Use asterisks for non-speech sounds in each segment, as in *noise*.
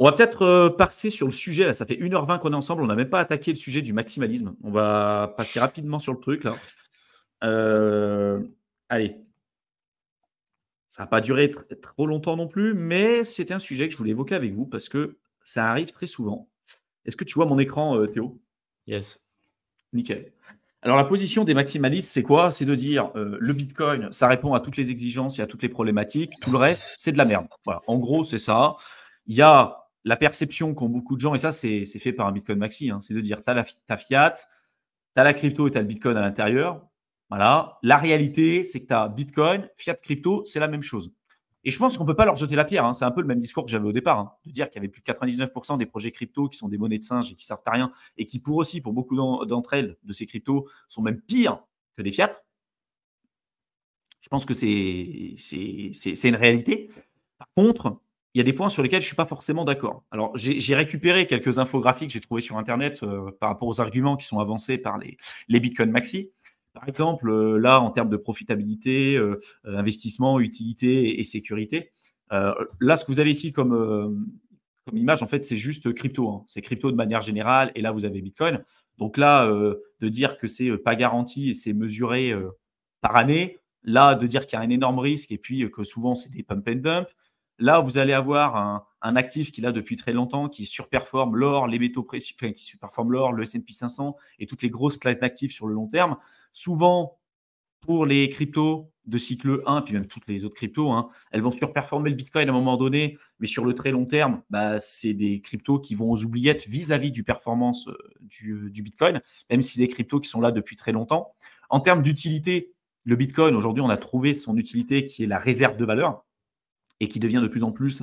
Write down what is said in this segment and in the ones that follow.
On va peut-être euh, passer sur le sujet. Là, ça fait 1h20 qu'on est ensemble. On n'a même pas attaqué le sujet du maximalisme. On va passer rapidement sur le truc. Là. Euh, allez. Ça n'a pas duré trop longtemps non plus, mais c'était un sujet que je voulais évoquer avec vous parce que ça arrive très souvent. Est-ce que tu vois mon écran, euh, Théo Yes. Nickel. Alors la position des maximalistes, c'est quoi C'est de dire le Bitcoin, ça répond à toutes les exigences et à toutes les problématiques, tout le reste, c'est de la merde. Voilà. En gros, c'est ça. Il y a la perception qu'ont beaucoup de gens, et ça, c'est fait par un Bitcoin maxi, hein, c'est de dire tu as, la fiat, tu as la crypto et tu as le Bitcoin à l'intérieur. Voilà. La réalité, c'est que tu as Bitcoin, fiat, crypto, c'est la même chose. Et je pense qu'on ne peut pas leur jeter la pierre. Hein. C'est un peu le même discours que j'avais au départ, hein, de dire qu'il y avait plus de 99% des projets crypto qui sont des monnaies de singes et qui servent à rien, et qui pour aussi, pour beaucoup d'entre elles, de ces cryptos, sont même pires que des fiat. Je pense que c'est une réalité. Par contre, il y a des points sur lesquels je ne suis pas forcément d'accord. Alors, j'ai récupéré quelques infographies que j'ai trouvées sur Internet euh, par rapport aux arguments qui sont avancés par les, les Bitcoin Maxi. Par exemple, euh, là, en termes de profitabilité, euh, investissement, utilité et, sécurité, là, ce que vous avez ici comme, comme image, en fait, c'est juste crypto. Hein. C'est crypto de manière générale, et là, vous avez Bitcoin. Donc là, de dire que c'est pas garanti et c'est mesuré par année, là, de dire qu'il y a un énorme risque et puis que souvent, c'est des pump and dump, Là, vous allez avoir un, actif qu'il a depuis très longtemps, qui surperforme l'or, les métaux précieux, qui surperforme l'or, le S&P 500 et toutes les grosses classes d'actifs sur le long terme. Souvent, pour les cryptos de cycle 1, puis même toutes les autres cryptos, hein, elles vont surperformer le Bitcoin à un moment donné, mais sur le très long terme, bah, c'est des cryptos qui vont aux oubliettes vis-à-vis du performance euh, euh, du, Bitcoin, même si des cryptos qui sont là depuis très longtemps. En termes d'utilité, le Bitcoin, aujourd'hui, on a trouvé son utilité qui est la réserve de valeur et qui devient de plus en plus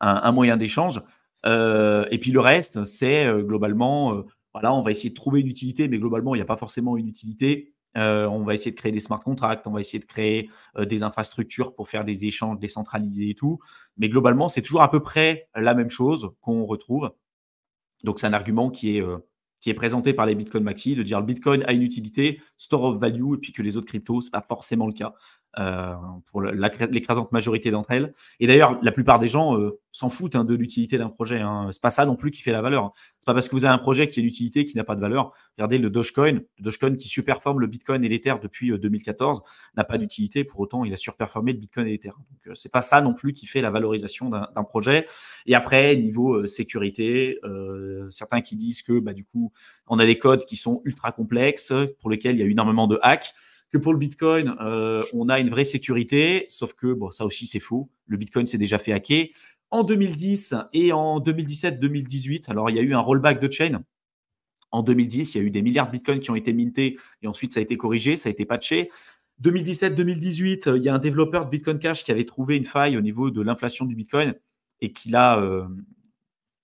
un, moyen d'échange. Euh, et puis le reste, c'est euh, globalement, euh, voilà, on va essayer de trouver une utilité, mais globalement, il n'y a pas forcément une utilité. on va essayer de créer des smart contracts, on va essayer de créer des infrastructures pour faire des échanges décentralisés et tout. Mais globalement, c'est toujours à peu près la même chose qu'on retrouve. Donc c'est un argument qui est, qui est présenté par les Bitcoin Maxi, de dire le Bitcoin a une utilité, store of value, et puis que les autres cryptos, ce n'est pas forcément le cas. Euh, pour l'écrasante majorité d'entre elles. Et d'ailleurs, la plupart des gens euh, s'en foutent hein, de l'utilité d'un projet. Hein. C'est pas ça non plus qui fait la valeur. C'est pas parce que vous avez un projet qui est d'utilité qui n'a pas de valeur. Regardez le Dogecoin, le Dogecoin qui superforme le Bitcoin et l'Ether depuis 2014 euh, n'a pas d'utilité. Pour autant, il a surperformé le Bitcoin et l'Ether. Donc c'est pas ça non plus qui fait la valorisation d'un projet. Et après, niveau sécurité, certains qui disent que bah, du coup, on a des codes qui sont ultra complexes pour lesquels il y a énormément de hacks pour le Bitcoin, euh, on a une vraie sécurité, sauf que bon, ça aussi c'est faux. Le Bitcoin s'est déjà fait hacker. En 2010 et en 2017-2018, alors il y a eu un rollback de chain. En 2010, il y a eu des milliards de Bitcoins qui ont été mintés et ensuite ça a été corrigé, ça a été patché. 2017-2018, il y a un développeur de Bitcoin Cash qui avait trouvé une faille au niveau de l'inflation du Bitcoin et qui l'a euh,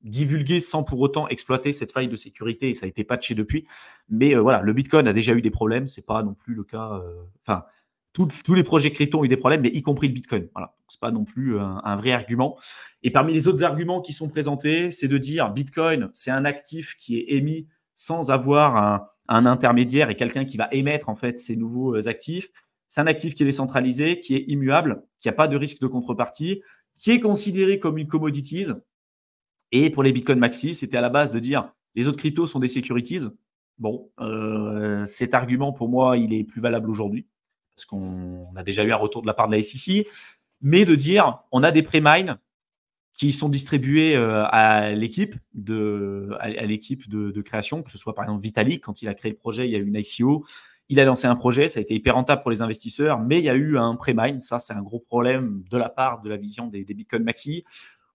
divulguer sans pour autant exploiter cette faille de sécurité et ça a été patché depuis. Mais euh, voilà, le Bitcoin a déjà eu des problèmes, c'est pas non plus le cas. Euh, enfin, tous les projets crypto ont eu des problèmes, mais y compris le Bitcoin. Voilà, c'est pas non plus un, vrai argument. Et parmi les autres arguments qui sont présentés, c'est de dire Bitcoin, c'est un actif qui est émis sans avoir un, un intermédiaire et quelqu'un qui va émettre en fait ces nouveaux euh, actifs. C'est un actif qui est décentralisé, qui est immuable, qui n'a pas de risque de contrepartie, qui est considéré comme une commodities », et pour les Bitcoin Maxi, c'était à la base de dire les autres cryptos sont des securities. Bon, euh, cet argument pour moi, il est plus valable aujourd'hui parce qu'on a déjà eu un retour de la part de la SEC, mais de dire on a des pré-mines qui sont distribués euh, à l'équipe de à l'équipe de, création, que ce soit par exemple Vitalik quand il a créé le projet, il y a eu une ICO, il a lancé un projet, ça a été hyper rentable pour les investisseurs, mais il y a eu un pré-mine, ça c'est un gros problème de la part de la vision des Bitcoin Maxi.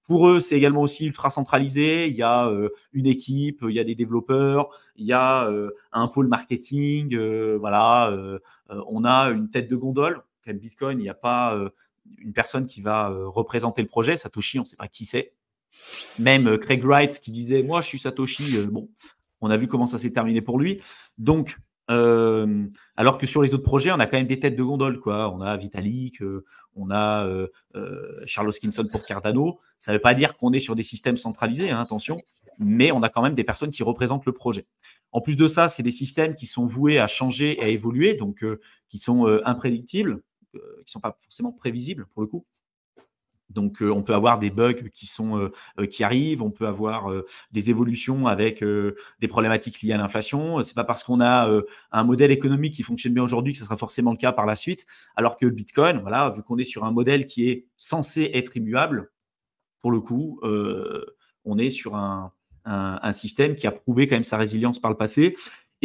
Pour eux, c'est également aussi ultra centralisé. Il y a euh, une équipe, il y a des développeurs, il y a euh, un pôle marketing. Euh, voilà, on a une tête de gondole. Quand Bitcoin, il n'y a pas une personne qui va représenter le projet. Satoshi, on ne sait pas qui c'est. Même Craig Wright qui disait Moi, je suis Satoshi. bon, on a vu comment ça s'est terminé pour lui. Donc, alors que sur les autres projets, on a quand même des têtes de gondole. Quoi. On a Vitalik, euh, on a euh, euh, Charles Hoskinson pour Cardano. Ça ne veut pas dire qu'on est sur des systèmes centralisés, hein, attention, mais on a quand même des personnes qui représentent le projet. En plus de ça, c'est des systèmes qui sont voués à changer et à évoluer, donc qui sont imprédictibles, qui ne sont pas forcément prévisibles pour le coup. Donc, on peut avoir des bugs qui, sont, qui arrivent, on peut avoir des évolutions avec des problématiques liées à l'inflation. C'est pas parce qu'on a un modèle économique qui fonctionne bien aujourd'hui que ce sera forcément le cas par la suite. Alors que le Bitcoin, vu qu'on est sur un modèle qui est censé être immuable, pour le coup, on est sur un, un, système qui a prouvé quand même sa résilience par le passé.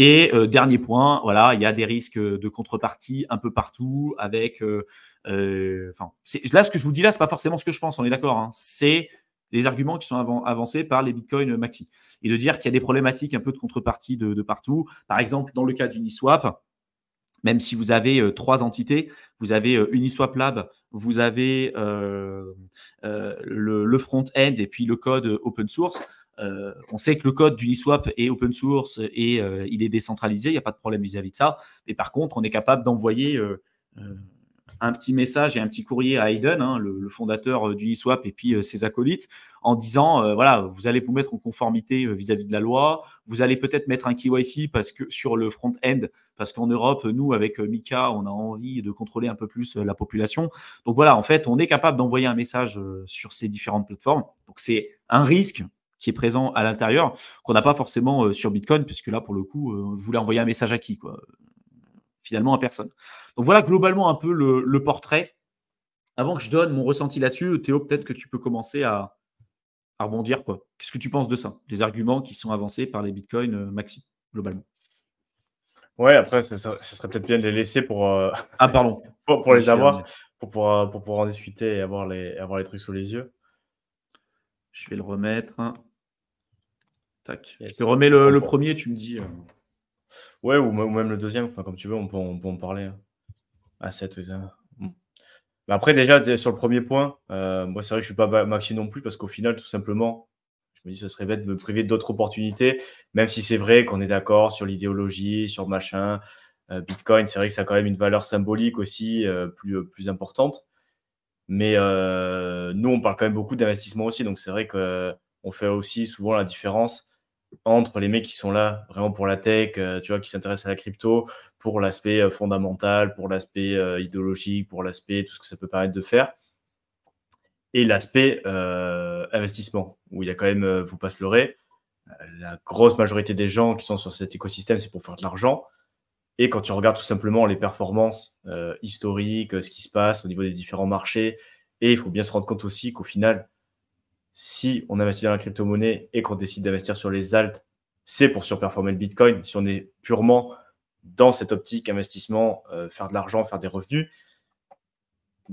Et euh, dernier point, voilà, il y a des risques de contrepartie un peu partout. Avec, euh, euh, enfin, là, ce que je vous dis là, c'est pas forcément ce que je pense. On est d'accord. Hein. c'est les arguments qui sont avancés par les Bitcoin maxi et de dire qu'il y a des problématiques un peu de contrepartie de, partout. Par exemple, dans le cas d'Uniswap, même si vous avez trois entités, vous avez Uniswap Lab, vous avez le front-end et puis le code open source euh, on sait que le code d'Uniswap est open source et euh, il est décentralisé, il n'y a pas de problème vis-à-vis de ça. Mais par contre, on est capable d'envoyer euh, un petit message et un petit courrier à Hayden, hein, le, fondateur d'Uniswap et puis ses acolytes, en disant voilà, vous allez vous mettre en conformité vis-à-vis de la loi, vous allez peut-être mettre un KYC parce que sur le front-end, parce qu'en Europe, nous, avec Mika, on a envie de contrôler un peu plus la population. Donc voilà, en fait, on est capable d'envoyer un message sur ces différentes plateformes. Donc c'est un risque qui est présent à l'intérieur, qu'on n'a pas forcément euh, sur Bitcoin, puisque là, pour le coup, euh, vous voulez envoyer un message à qui quoi euh, Finalement, à personne. Donc voilà globalement un peu le, portrait. Avant que je donne mon ressenti là-dessus, Théo, peut-être que tu peux commencer à, rebondir. Qu'est-ce que tu penses de ça Les arguments qui sont avancés par les Bitcoins maxi, globalement. Ouais, après, ce, serait peut-être bien de les laisser pour, ah, pardon. *laughs* pour, les avoir, pour, pour pouvoir en discuter et avoir les, avoir les trucs sous les yeux. Je vais le remettre. Hein. Je te remets le, premier, tu me dis. Euh. Ouais, ou, même le deuxième, enfin, comme tu veux, on peut, en parler. Hein. À hmm. après, déjà, sur le premier point, euh, moi, c'est vrai que je ne suis pas maxi non plus, parce qu'au final, tout simplement, je me dis, ce serait bête de me priver d'autres opportunités, même si c'est vrai qu'on est d'accord sur l'idéologie, sur machin. Euh, Bitcoin, c'est vrai que ça a quand même une valeur symbolique aussi plus, plus importante. Mais nous, on parle quand même beaucoup d'investissement aussi, donc c'est vrai que on fait aussi souvent la différence entre les mecs qui sont là vraiment pour la tech, euh, tu vois, qui s'intéressent à la crypto, pour l'aspect euh, fondamental, pour l'aspect euh, idéologique, pour l'aspect tout ce que ça peut paraître de faire, et l'aspect investissement, où il y a quand même, vous pas se la grosse majorité des gens qui sont sur cet écosystème, c'est pour faire de l'argent. Et quand tu regardes tout simplement les performances historiques, ce qui se passe au niveau des différents marchés, et il faut bien se rendre compte aussi qu'au final, si on investit dans la crypto-monnaie et qu'on décide d'investir sur les alt, c'est pour surperformer le Bitcoin. Si on est purement dans cette optique investissement, euh, faire de l'argent, faire des revenus,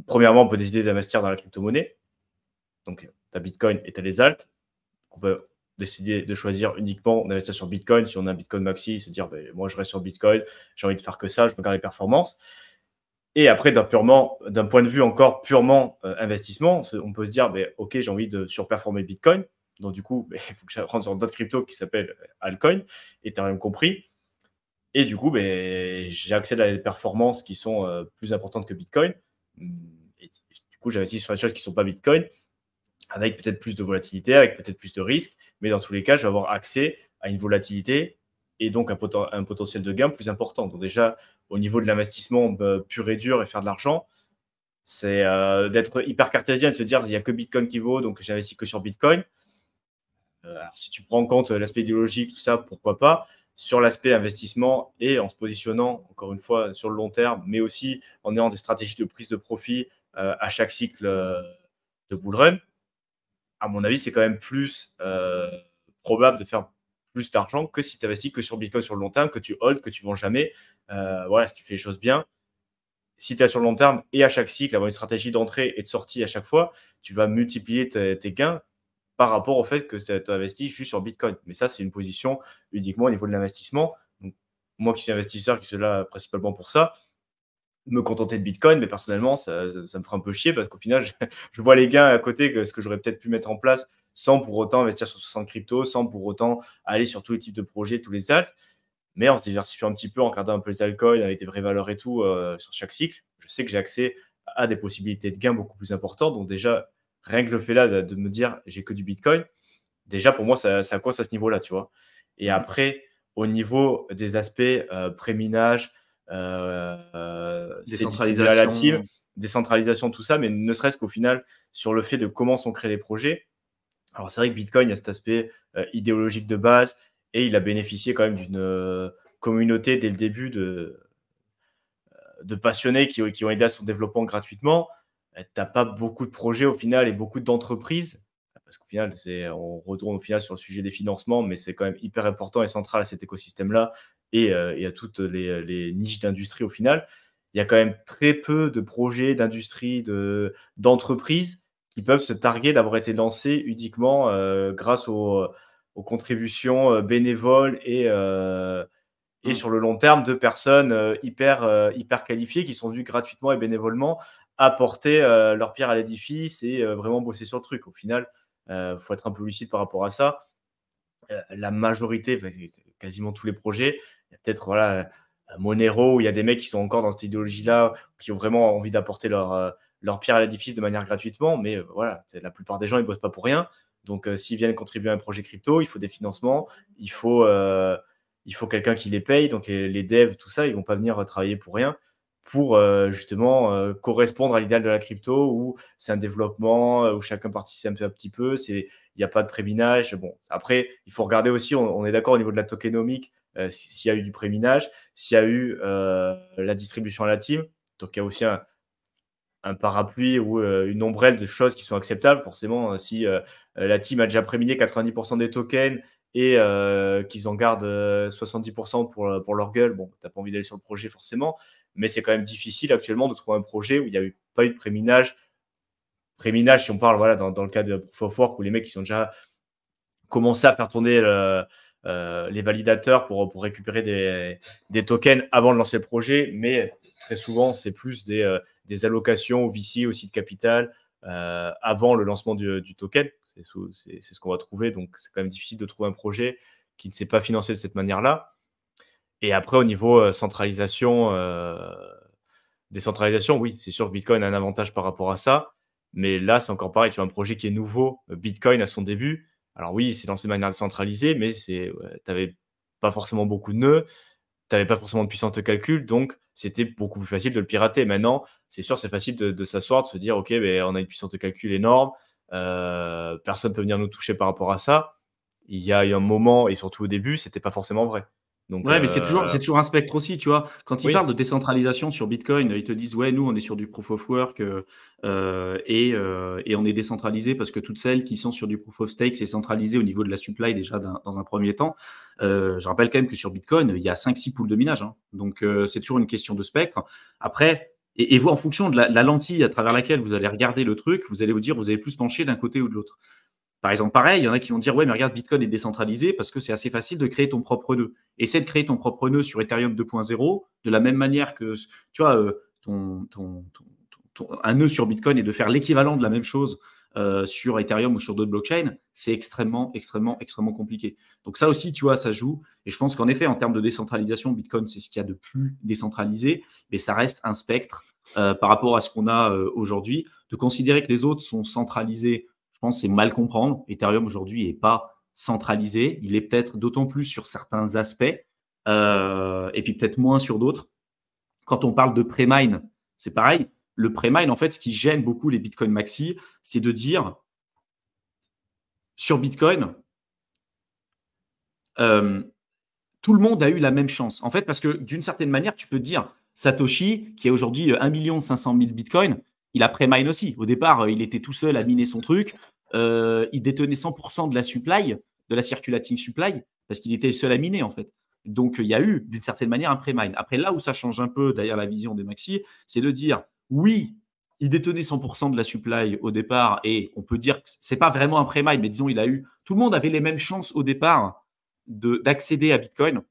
premièrement, on peut décider d'investir dans la crypto-monnaie. Donc, tu as Bitcoin et tu les alt. On peut décider de choisir uniquement d'investir sur Bitcoin. Si on a un Bitcoin maxi, se dire, ben, moi, je reste sur Bitcoin, j'ai envie de faire que ça, je regarde les performances. Et après, d'un point de vue encore purement euh, investissement, on peut se dire, ok, j'ai envie de surperformer Bitcoin, donc du coup, *laughs* il faut que je rentre sur d'autres cryptos qui s'appellent euh, as rien compris. Et du coup, ben, j'ai accès à des performances qui sont euh, plus importantes que Bitcoin. Mmh, du coup, j'investis sur des choses qui ne sont pas Bitcoin, avec peut-être plus de volatilité, avec peut-être plus de risques, mais dans tous les cas, je vais avoir accès à une volatilité et donc un, potentiel de gain plus important. Donc déjà, au niveau de l'investissement bah, pur et dur et faire de l'argent, c'est euh, d'être hyper cartésien de se dire il n'y a que Bitcoin qui vaut, donc j'investis que sur Bitcoin. Euh, alors, si tu prends en compte l'aspect idéologique, tout ça, pourquoi pas sur l'aspect investissement et en se positionnant, encore une fois, sur le long terme, mais aussi en ayant des stratégies de prise de profit euh, à chaque cycle de bull run, à mon avis, c'est quand même plus probable de faire plus d'argent que si tu investis que sur Bitcoin sur le long terme, que tu holds, que tu vends jamais. Euh, voilà, si tu fais les choses bien, si tu es sur le long terme et à chaque cycle, avoir une stratégie d'entrée et de sortie à chaque fois, tu vas multiplier tes, gains par rapport au fait que tu investis juste sur Bitcoin. Mais ça, c'est une position uniquement au niveau de l'investissement. Moi qui suis investisseur, qui suis là principalement pour ça, me contenter de Bitcoin, mais personnellement, ça, ça, me fera un peu chier parce qu'au final, *laughs* je, vois les gains à côté que ce que j'aurais peut-être pu mettre en place sans pour autant investir sur 60 cryptos, sans pour autant aller sur tous les types de projets, tous les alts. Mais en se diversifiant un petit peu, en gardant un peu les altcoins avec des vraies valeurs et tout euh, sur chaque cycle, je sais que j'ai accès à des possibilités de gains beaucoup plus importantes. Donc déjà, rien que le fait là de, me dire j'ai que du Bitcoin, déjà pour moi, ça, coince à ce niveau-là, tu vois. Et mm. après, au niveau des aspects euh, pré-minage, euh, décentralisation, décentralisation, tout ça, mais ne serait-ce qu'au final sur le fait de comment sont créés les projets, alors c'est vrai que Bitcoin a cet aspect euh, idéologique de base et il a bénéficié quand même d'une euh, communauté dès le début de, euh, passionnés qui, ont aidé à son développement gratuitement. Tu n'as pas beaucoup de projets au final et beaucoup d'entreprises, parce qu'au final, on retourne au final sur le sujet des financements, mais c'est quand même hyper important et central à cet écosystème-là et, à toutes les, niches d'industrie au final. Il y a quand même très peu de projets, d'industrie, d'entreprises ils peuvent se targuer d'avoir été lancés uniquement euh, grâce aux, contributions euh, bénévoles et, euh, et mmh. sur le long terme de personnes hyper, hyper qualifiées qui sont venues gratuitement et bénévolement apporter leur pierre à l'édifice et vraiment bosser sur le truc. Au final, il faut être un peu lucide par rapport à ça. la majorité, quasiment tous les projets, peut-être voilà, Monero, où il y a des mecs qui sont encore dans cette idéologie-là, qui ont vraiment envie d'apporter leur leur pierre à l'édifice de manière gratuitement, mais euh, voilà, la plupart des gens, ils bossent pas pour rien. Donc, euh, s'ils viennent contribuer à un projet crypto, il faut des financements, il faut, euh, il faut quelqu'un qui les paye. Donc, les, devs, tout ça, ils vont pas venir travailler pour rien pour justement correspondre à l'idéal de la crypto où c'est un développement, où chacun participe un petit peu, il n'y a pas de préminage. Bon, après, il faut regarder aussi, on, est d'accord au niveau de la tokenomique, s'il y a eu du préminage, s'il y a eu la distribution à la team. Donc il y a aussi un, un parapluie ou euh, une ombrelle de choses qui sont acceptables. Forcément, euh, si euh, la team a déjà préminé 90% des tokens et qu'ils en gardent 70% pour, pour leur gueule, bon, t'as pas envie d'aller sur le projet forcément, mais c'est quand même difficile actuellement de trouver un projet où il n'y a eu, pas eu de préminage. Préminage, si on parle voilà, dans, dans le cas de Proof of Work, où les mecs qui ont déjà commencé à faire tourner le, euh, les validateurs pour, récupérer des, tokens avant de lancer le projet, mais très souvent, c'est plus des, euh, allocations au VC, au site capital, euh, avant le lancement du, du token. C'est ce qu'on va trouver, donc c'est quand même difficile de trouver un projet qui ne s'est pas financé de cette manière-là. Et après, au niveau centralisation, décentralisation, oui, c'est sûr que Bitcoin a un avantage par rapport à ça, mais là, c'est encore pareil, tu as un projet qui est nouveau, Bitcoin à son début, alors oui, c'est dans ces manières centralisées, mais c'est, n'avais t'avais pas forcément beaucoup de nœuds, t'avais pas forcément de puissance de calcul, donc c'était beaucoup plus facile de le pirater. Maintenant, c'est sûr, c'est facile de, s'asseoir, de se dire, ok, mais on a une puissance de calcul énorme, personne euh, personne peut venir nous toucher par rapport à ça. Il y a eu un moment, et surtout au début, c'était pas forcément vrai. Donc, ouais, mais c'est toujours, euh, c'est toujours un spectre aussi, tu vois. Quand ils parlent de décentralisation sur Bitcoin, ils te disent ouais, nous on est sur du proof of work euh, euh, et, et, on est décentralisé parce que toutes celles qui sont sur du proof of stake, c'est centralisé au niveau de la supply déjà dans un premier temps. je rappelle quand même que sur Bitcoin, il y a 5-6 poules de minage, hein. donc c'est toujours une question de spectre. Après, et, vous en fonction de la, lentille à travers laquelle vous allez regarder le truc, vous allez vous dire vous allez plus pencher d'un côté ou de l'autre. Par exemple, pareil, il y en a qui vont dire, ouais, mais regarde, Bitcoin est décentralisé parce que c'est assez facile de créer ton propre nœud. Essaie de créer ton propre nœud sur Ethereum 2.0 de la même manière que, tu vois, euh, ton, ton, un nœud sur Bitcoin et de faire l'équivalent de la même chose euh, sur Ethereum ou sur d'autres blockchains, c'est extrêmement, extrêmement, extrêmement compliqué. Donc ça aussi, tu vois, ça joue. Et je pense qu'en effet, en termes de décentralisation, Bitcoin, c'est ce qu'il y a de plus décentralisé, mais ça reste un spectre euh, par rapport à ce qu'on a aujourd'hui. De considérer que les autres sont centralisés je pense que c'est mal comprendre. Ethereum aujourd'hui n'est pas centralisé. Il est peut-être d'autant plus sur certains aspects euh, et puis peut-être moins sur d'autres. Quand on parle de pre mine c'est pareil. Le pre mine en fait, ce qui gêne beaucoup les Bitcoin maxi, c'est de dire sur Bitcoin, euh, tout le monde a eu la même chance. En fait, parce que d'une certaine manière, tu peux dire Satoshi, qui a aujourd'hui 1 500 000 bitcoins, il a pré-mine aussi. Au départ, euh, il était tout seul à miner son truc. Euh, il détenait 100% de la supply, de la circulating supply, parce qu'il était le seul à miner en fait. Donc il y a eu d'une certaine manière un pré-mine. Après, là où ça change un peu, d'ailleurs, la vision des maxi, c'est de dire oui, il détenait 100% de la supply au départ, et on peut dire que c'est pas vraiment un pré-mine, mais disons, il a eu. Tout le monde avait les mêmes chances au départ d'accéder à Bitcoin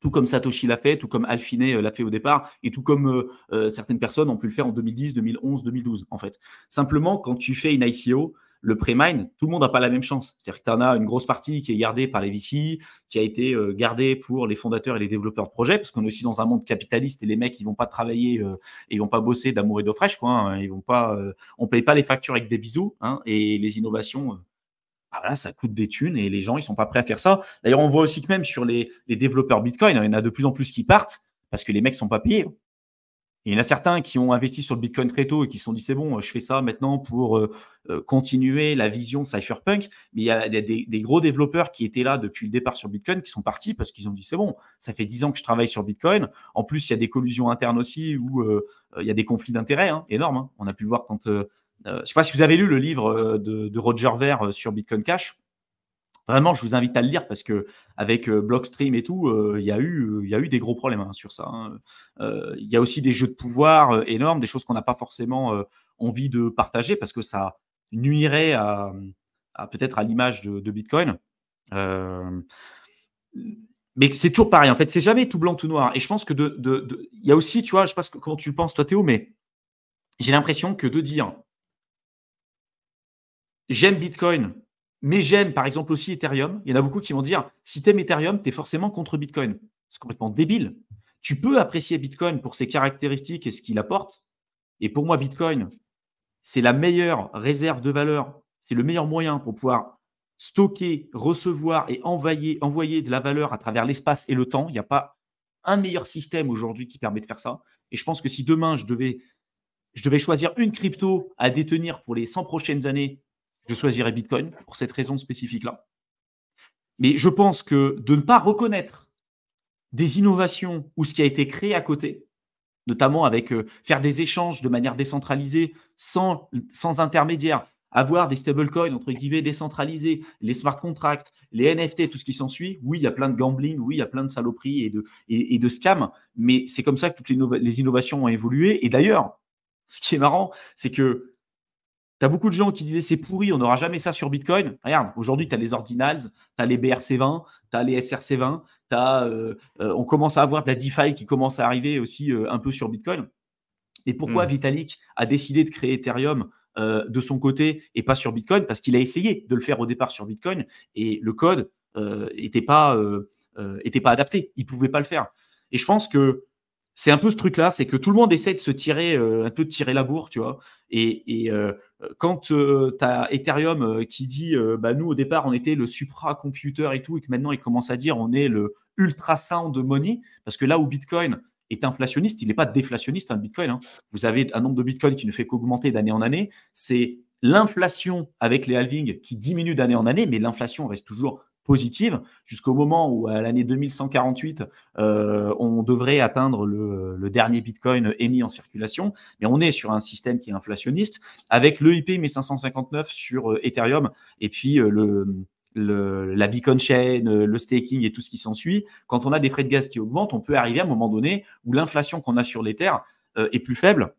tout comme Satoshi l'a fait, tout comme Alfinet euh, l'a fait au départ, et tout comme euh, euh, certaines personnes ont pu le faire en 2010, 2011, 2012, en fait. Simplement, quand tu fais une ICO, le pre mine tout le monde n'a pas la même chance. C'est-à-dire que tu en as une grosse partie qui est gardée par les VC, qui a été gardée pour les fondateurs et les développeurs de projets, parce qu'on est aussi dans un monde capitaliste et les mecs, ils vont pas travailler, et ils vont pas bosser d'amour et d'eau fraîche, quoi. ne hein, ils vont pas, on paye pas les factures avec des bisous, hein, et les innovations, ah ça coûte des thunes et les gens, ils sont pas prêts à faire ça. D'ailleurs, on voit aussi que même sur les, développeurs Bitcoin, il y en a de plus en plus qui partent parce que les mecs sont pas payés. il y en a certains qui ont investi sur le Bitcoin très tôt et qui se sont dit c'est bon, je fais ça maintenant pour euh, euh, continuer la vision Cypherpunk. Mais il y a des, gros développeurs qui étaient là depuis le départ sur Bitcoin qui sont partis parce qu'ils ont dit c'est bon, ça fait 10 ans que je travaille sur Bitcoin. En plus, il y a des collusions internes aussi où euh, il y a des conflits d'intérêts hein, énormes. Hein. On a pu voir quand euh, je ne sais pas si vous avez lu le livre euh, de, Roger Ver euh, sur Bitcoin Cash. Vraiment, je vous invite à le lire parce que avec Blockstream et tout, il y, a eu, il y a eu des gros problèmes hein, sur ça. Hein. il y a aussi des jeux de pouvoir énormes, des choses qu'on n'a pas forcément envie de partager parce que ça nuirait à, peut-être à l'image de, Bitcoin. mais c'est toujours pareil, en fait, c'est jamais tout blanc, tout noir. Et je pense que il y a aussi, tu vois, je sais pas comment tu penses, toi, Théo, mais j'ai l'impression que de dire j'aime Bitcoin, mais j'aime par exemple aussi Ethereum. Il y en a beaucoup qui vont dire si tu aimes Ethereum, tu es forcément contre Bitcoin. C'est complètement débile. Tu peux apprécier Bitcoin pour ses caractéristiques et ce qu'il apporte. Et pour moi, Bitcoin, c'est la meilleure réserve de valeur. C'est le meilleur moyen pour pouvoir stocker, recevoir et envoyer, envoyer de la valeur à travers l'espace et le temps. Il n'y a pas un meilleur système aujourd'hui qui permet de faire ça. Et je pense que si demain, je devais, je devais choisir une crypto à détenir pour les 100 prochaines années je choisirais Bitcoin pour cette raison spécifique-là. Mais je pense que de ne pas reconnaître des innovations ou ce qui a été créé à côté, notamment avec euh, faire des échanges de manière décentralisée, sans, sans intermédiaire, avoir des stablecoins, entre guillemets, décentralisés, les smart contracts, les NFT, tout ce qui s'ensuit, oui, il y a plein de gambling, oui, il y a plein de saloperies et de, et, de scams, mais c'est comme ça que toutes les, les innovations ont évolué. Et d'ailleurs, ce qui est marrant, c'est que tu beaucoup de gens qui disaient c'est pourri, on n'aura jamais ça sur Bitcoin. Regarde, aujourd'hui, tu as les ordinals, tu as les BRC20, tu as les SRC20, as, euh, euh, on commence à avoir de la DeFi qui commence à arriver aussi euh, un peu sur Bitcoin. Et pourquoi hmm. Vitalik a décidé de créer Ethereum de son côté et pas sur Bitcoin Parce qu'il a essayé de le faire au départ sur Bitcoin et le code n'était pas, était pas adapté. Il ne pouvait pas le faire. Et je pense que c'est un peu ce truc-là, c'est que tout le monde essaie de se tirer, un peu de tirer la bourre, tu vois. Et, et euh, quand euh, tu as Ethereum euh, qui dit bah, nous au départ on était le supra-computer et tout et que maintenant il commence à dire on est le ultra-cent de money parce que là où Bitcoin est inflationniste, il n'est pas déflationniste un hein, Bitcoin. Hein. Vous avez un nombre de Bitcoin qui ne fait qu'augmenter d'année en année. C'est l'inflation avec les halvings qui diminue d'année en année, mais l'inflation reste toujours positive jusqu'au moment où, à l'année 2148, euh, on devrait atteindre le, dernier Bitcoin émis en circulation. Mais on est sur un système qui est inflationniste avec l'EIP 1559 sur euh, Ethereum et puis euh, le, la beacon chain, le staking et tout ce qui s'ensuit. Quand on a des frais de gaz qui augmentent, on peut arriver à un moment donné où l'inflation qu'on a sur l'Ether est plus faible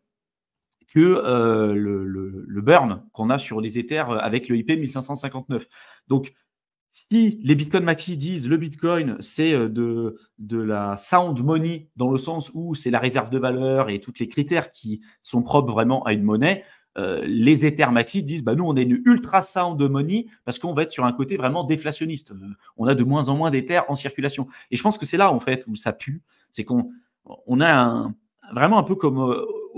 que le, burn qu'on a sur les Ethers avec IP 1559. Donc, si les Bitcoin Maxi disent le Bitcoin, c'est euh, de, de la sound money dans le sens où c'est la réserve de valeur et tous les critères qui sont propres vraiment à une monnaie, euh, les Ether Maxi disent bah, nous, on est une ultra sound money parce qu'on va être sur un côté vraiment déflationniste. Euh, on a de moins en moins d'Ether en circulation. Et je pense que c'est là, en fait, où ça pue. C'est qu'on on a vraiment un peu comme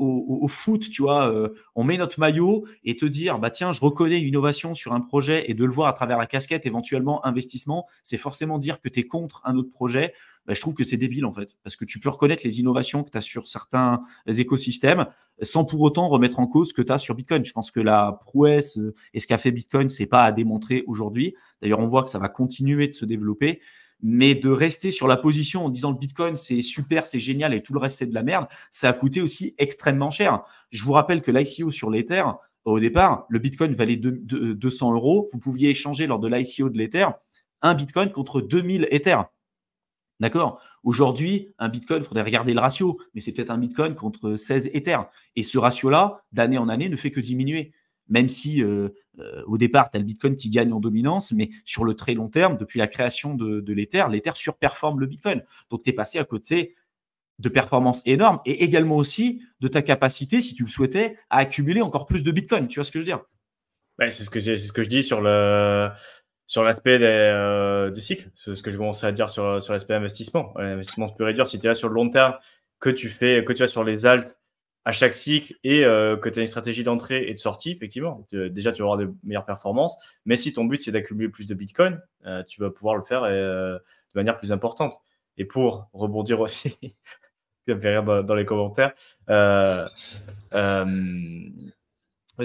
au, foot, tu vois, euh, on met notre maillot et te dire, bah tiens, je reconnais une innovation sur un projet et de le voir à travers la casquette, éventuellement investissement, c'est forcément dire que tu es contre un autre projet. Bah, je trouve que c'est débile en fait, parce que tu peux reconnaître les innovations que tu as sur certains écosystèmes sans pour autant remettre en cause ce que tu as sur Bitcoin. Je pense que la prouesse euh, et ce qu'a fait Bitcoin, c'est pas à démontrer aujourd'hui. D'ailleurs, on voit que ça va continuer de se développer mais de rester sur la position en disant le Bitcoin c'est super, c'est génial et tout le reste c'est de la merde, ça a coûté aussi extrêmement cher. Je vous rappelle que l'ICO sur l'Ether, au départ, le Bitcoin valait 200 euros. Vous pouviez échanger lors de l'ICO de l'Ether un Bitcoin contre 2000 Ether. D'accord Aujourd'hui, un Bitcoin, il faudrait regarder le ratio, mais c'est peut-être un Bitcoin contre 16 Ether. Et ce ratio-là, d'année en année, ne fait que diminuer même si euh, euh, au départ, tu as le Bitcoin qui gagne en dominance, mais sur le très long terme, depuis la création de, l'Ether, l'Ether surperforme le Bitcoin. Donc, tu es passé à côté de performances énormes et également aussi de ta capacité, si tu le souhaitais, à accumuler encore plus de Bitcoin. Tu vois ce que je veux dire C'est ce, que, ce que je dis sur le, sur l'aspect des, euh, cycles, ce que je commençais à dire sur, sur l'aspect investissement. L'investissement se peut réduire si tu es là sur le long terme, que tu fais, que tu vas sur les altes à chaque cycle et euh, que tu as une stratégie d'entrée et de sortie, effectivement, déjà tu vas avoir de meilleures performances. Mais si ton but c'est d'accumuler plus de Bitcoin, euh, tu vas pouvoir le faire euh, de manière plus importante. Et pour rebondir aussi, ça *laughs* me fait rire dans, dans les commentaires,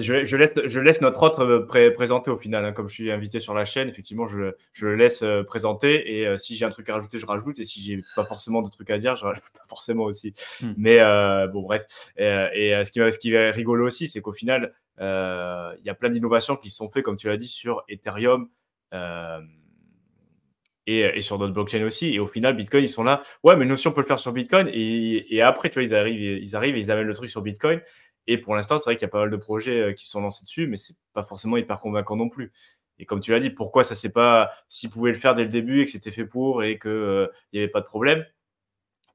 je, laisse, je laisse notre autre euh, présenter au final. Hein. Comme je suis invité sur la chaîne, effectivement, je, le laisse euh, présenter. Et euh, si j'ai un truc à rajouter, je rajoute. Et si j'ai pas forcément de truc à dire, je rajoute pas forcément aussi. Hmm. Mais bon, bref. Et, ce, qui, ce qui est rigolo aussi, c'est qu'au final, il y a plein d'innovations qui sont faites, comme tu l'as dit, sur Ethereum. Et, sur d'autres blockchains aussi. Et au final, Bitcoin, ils sont là. Ouais, mais nous aussi, on peut le faire sur Bitcoin. Et, et après, tu vois, ils arrivent, ils arrivent et ils amènent le truc sur Bitcoin. Et pour l'instant, c'est vrai qu'il y a pas mal de projets euh, qui sont lancés dessus, mais c'est pas forcément hyper convaincant non plus. Et comme tu l'as dit, pourquoi ça s'est pas, s'ils pouvaient le faire dès le début et que c'était fait pour et qu'il euh, n'y y avait pas de problème,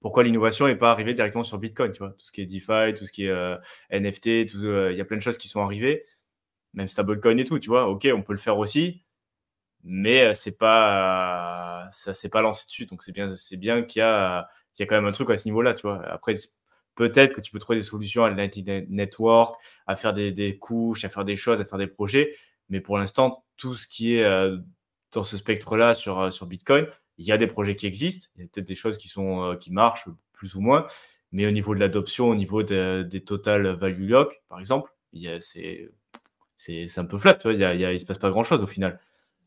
pourquoi l'innovation n'est pas arrivée directement sur Bitcoin, tu vois, tout ce qui est DeFi, tout ce qui est euh, NFT, il y a plein de choses qui sont arrivées, même stablecoin et tout, tu vois, ok, on peut le faire aussi, mais c'est pas, ça s'est pas lancé dessus, donc c'est bien, c'est bien qu'il y a, y a quand même un truc à ce niveau-là, tu vois. Après, peut-être que tu peux trouver des solutions à l'United Network, à faire des, couches, à faire des choses, à faire des projets. Mais pour l'instant, tout ce qui est euh, dans ce spectre-là sur, euh, sur Bitcoin, il y a des projets qui existent, il y a peut-être des choses qui, sont, euh, qui marchent plus ou moins. Mais au niveau de l'adoption, au niveau des total value lock, par exemple, c'est un peu flat, il, ne se passe pas grand-chose au final.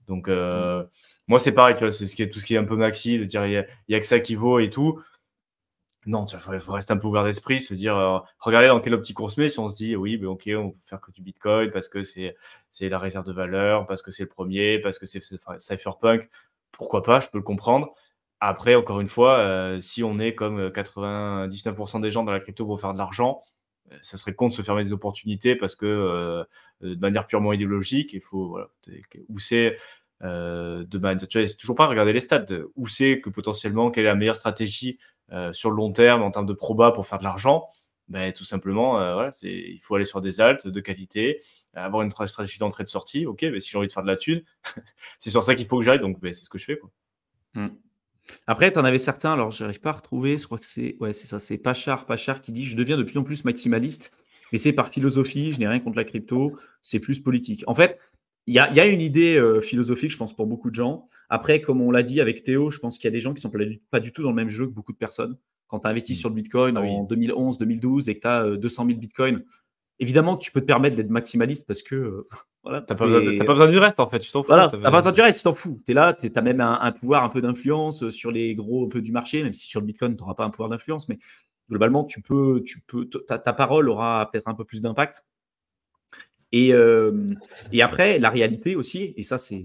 Donc, mm. moi, c'est pareil, c'est ce qui est, tout ce qui est un peu maxi, de dire il n'y a, que ça qui vaut et tout non, il faut, rester un peu ouvert d'esprit, se dire, euh, regardez dans quel optique on se met. Si on se dit, oui, mais ben, ok, on peut faire que du Bitcoin parce que c'est la réserve de valeur, parce que c'est le premier, parce que c'est cypherpunk, pourquoi pas, je peux le comprendre. Après, encore une fois, euh, si on est comme 99% euh, des gens dans la crypto pour faire de l'argent, ça serait con de se fermer des opportunités parce que de manière purement idéologique, il faut voilà, où c'est euh, de manière. Tu toujours pas regarder les stats, où c'est que potentiellement quelle est la meilleure stratégie euh, sur le long terme en termes de proba pour faire de l'argent, ben, tout simplement, euh, c'est, il faut aller sur des altes de qualité, avoir une stratégie d'entrée et de sortie. Ok, mais ben, si j'ai envie de faire de la thune, *laughs* c'est sur ça qu'il faut que j'aille, donc ben, c'est ce que je fais. Quoi. Hmm. Après, tu en avais certains, alors je n'arrive pas à retrouver, je crois que c'est, ouais, c'est ça, c'est Pachar Pachard qui dit Je deviens de plus en plus maximaliste, mais c'est par philosophie, je n'ai rien contre la crypto, c'est plus politique. En fait, il y, a, y a, une idée euh, philosophique, je pense, pour beaucoup de gens. Après, comme on l'a dit avec Théo, je pense qu'il y a des gens qui ne sont pas du, tout dans le même jeu que beaucoup de personnes. Quand tu investi mm. sur le Bitcoin ah en 2011, 2012 et que tu as 200 000 Bitcoins, évidemment tu peux te permettre d'être maximaliste parce que. Euh, *laughs* voilà, tu n'as pas, pas, besoin du reste, en fait. Tu t'en fous. tu pas besoin du reste, tu t'en fous. Tu es là, tu as même un, pouvoir un peu d'influence euh, sur les gros peu du marché, même si sur le Bitcoin, tu n'auras pas un pouvoir d'influence. Mais globalement, tu peux, tu peux, ta parole aura peut-être un peu plus d'impact euh, et, après, la réalité aussi, et ça, c'est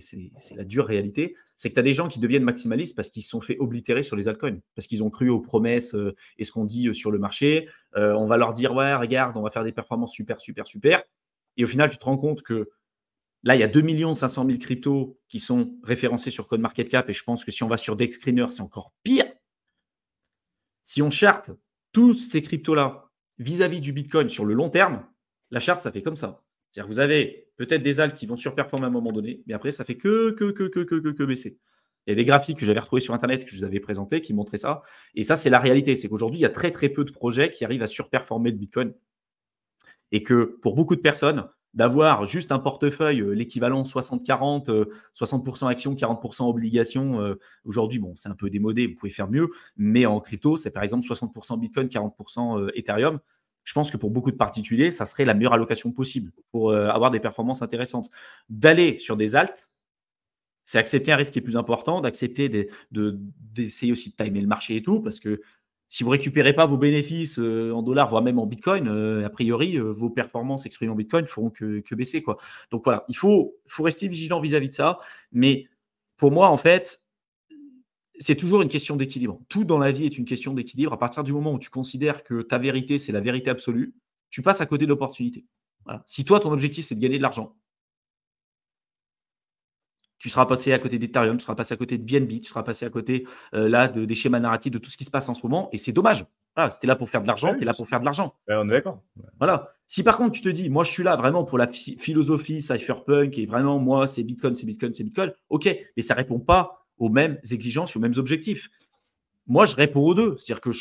la dure réalité, c'est que tu as des gens qui deviennent maximalistes parce qu'ils se sont fait oblitérer sur les altcoins, parce qu'ils ont cru aux promesses euh, et ce qu'on dit euh, sur le marché. on va leur dire, ouais, regarde, on va faire des performances super, super, super. Et au final, tu te rends compte que là, il y a 2 500 000 cryptos qui sont référencés sur Cap, Et je pense que si on va sur DexScreener, c'est encore pire. Si on charte tous ces cryptos-là vis-à-vis du Bitcoin sur le long terme, la charte, ça fait comme ça. C'est-à-dire vous avez peut-être des alts qui vont surperformer à un moment donné, mais après, ça fait que, que, baisser. Il y a des graphiques que j'avais retrouvés sur Internet, que je vous avais présentés, qui montraient ça. Et ça, c'est la réalité. C'est qu'aujourd'hui, il y a très, très peu de projets qui arrivent à surperformer le Bitcoin. Et que pour beaucoup de personnes, d'avoir juste un portefeuille, euh, l'équivalent 60-40, 60% euh, actions, 40% obligations. Euh, aujourd'hui, bon, c'est un peu démodé, vous pouvez faire mieux, mais en crypto, c'est par exemple 60% Bitcoin, 40% Ethereum je pense que pour beaucoup de particuliers, ça serait la meilleure allocation possible pour euh, avoir des performances intéressantes. D'aller sur des altes, c'est accepter un risque qui est plus important, d'accepter d'essayer aussi de timer le marché et tout, parce que si vous ne récupérez pas vos bénéfices euh, en dollars, voire même en bitcoin, euh, a priori, vos performances exprimées en bitcoin ne feront que, baisser. Quoi. Donc voilà, il faut, faut rester vigilant vis à -vis de ça. Mais pour moi, en fait, c'est toujours une question d'équilibre. Tout dans la vie est une question d'équilibre. À partir du moment où tu considères que ta vérité, c'est la vérité absolue, tu passes à côté de l'opportunité. Si toi, ton objectif, c'est de gagner de l'argent, tu seras passé à côté d'Ethereum, tu seras passé à côté de BNB, tu seras passé à côté euh, là de, des schémas narratifs, de tout ce qui se passe en ce moment. Et c'est dommage. Ah si là pour faire de l'argent, tu es là pour faire de l'argent. on est d'accord. Voilà. Si par contre, tu te dis, moi, je suis là vraiment pour la philosophie cypherpunk et vraiment, moi, c'est Bitcoin, c'est Bitcoin, c'est Bitcoin, ok, mais ça répond pas aux mêmes exigences, aux mêmes objectifs. Moi, je réponds aux deux. C'est-à-dire que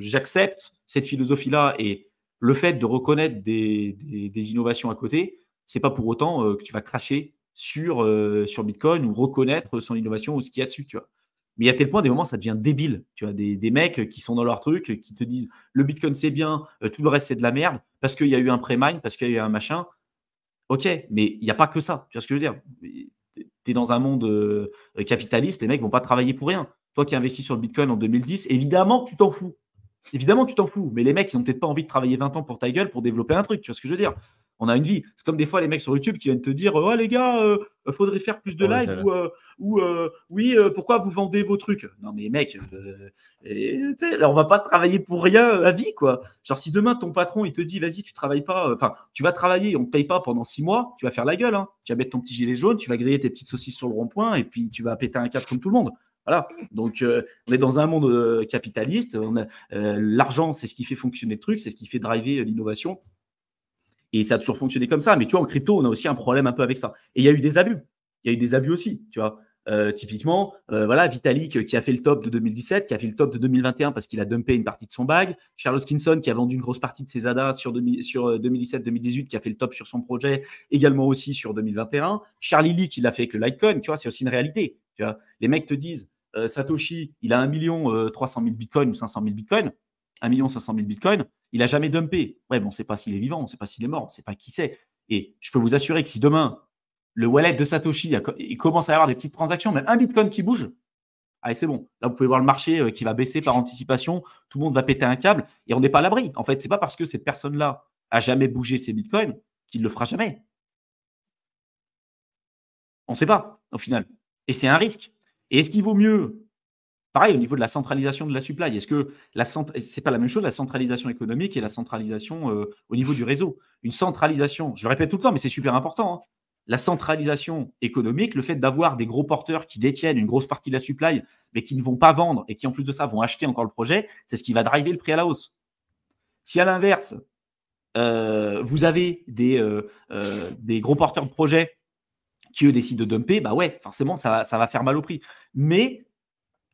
j'accepte cette philosophie-là et le fait de reconnaître des, innovations à côté, c'est pas pour autant euh, que tu vas cracher sur, euh, sur Bitcoin ou reconnaître son innovation ou ce qu'il y a dessus, tu vois. Mais a tel point, des moments, ça devient débile. Tu as des, des, mecs qui sont dans leur truc, qui te disent le Bitcoin c'est bien, euh, tout le reste c'est de la merde, parce qu'il y a eu un pré-mine, parce qu'il y a eu un machin. Ok, mais il n'y a pas que ça. Tu vois ce que je veux dire dans un monde euh, capitaliste, les mecs vont pas travailler pour rien. Toi qui investis sur le Bitcoin en 2010, évidemment tu t'en fous. Évidemment tu t'en fous. Mais les mecs, ils ont peut-être pas envie de travailler 20 ans pour ta gueule pour développer un truc. Tu vois ce que je veux dire on a une vie. C'est comme des fois les mecs sur YouTube qui viennent te dire Oh les gars, euh, faudrait faire plus de live ou, euh, euh, oui, pourquoi vous vendez vos trucs Non, mais mec, et, là, on va pas travailler pour rien à vie quoi. Genre, si demain ton patron il te dit Vas-y, tu travailles pas, enfin, tu vas travailler, on ne paye pas pendant six mois, tu vas faire la gueule. Hein. Tu vas mettre ton petit gilet jaune, tu vas griller tes petites saucisses sur le rond-point et puis tu vas péter un cap comme tout le monde. Voilà. Donc, on est dans un monde capitaliste. L'argent, c'est ce qui fait fonctionner le truc, c'est ce qui fait driver l'innovation. Et ça a toujours fonctionné comme ça. Mais tu vois, en crypto, on a aussi un problème un peu avec ça. Et il y a eu des abus. Il y a eu des abus aussi, tu vois. Euh, typiquement, euh, voilà, Vitalik euh, qui a fait le top de 2017, qui a fait le top de 2021 parce qu'il a dumpé une partie de son bag. Charles Kinson qui a vendu une grosse partie de ses ADA sur, sur 2017-2018, qui a fait le top sur son projet, également aussi sur 2021. Charlie Lee qui l'a fait avec le Litecoin, tu vois, c'est aussi une réalité. Tu vois. Les mecs te disent, Satoshi, il a 1 million 300 000 Bitcoin ou 500 000 Bitcoin. 1 500 000 bitcoins, il n'a jamais dumpé. Ouais, bon, on ne sait pas s'il est vivant, on ne sait pas s'il est mort, on ne sait pas qui c'est. Et je peux vous assurer que si demain, le wallet de Satoshi, il commence à avoir des petites transactions, même un bitcoin qui bouge, ah, c'est bon. Là, vous pouvez voir le marché euh, qui va baisser par anticipation, tout le monde va péter un câble et on n'est pas à l'abri. En fait, c'est pas parce que cette personne-là a jamais bougé ses bitcoins qu'il ne le fera jamais. On ne sait pas, au final. Et c'est un risque. Et est-ce qu'il vaut mieux Pareil au niveau de la centralisation de la supply. Est-ce que la c'est pas la même chose la centralisation économique et la centralisation euh, au niveau du réseau Une centralisation, je le répète tout le temps, mais c'est super important. Hein. La centralisation économique, le fait d'avoir des gros porteurs qui détiennent une grosse partie de la supply, mais qui ne vont pas vendre et qui en plus de ça vont acheter encore le projet, c'est ce qui va driver le prix à la hausse. Si à l'inverse, euh, vous avez des, euh, des gros porteurs de projets qui eux décident de dumper, bah ouais, forcément, ça, ça va faire mal au prix. Mais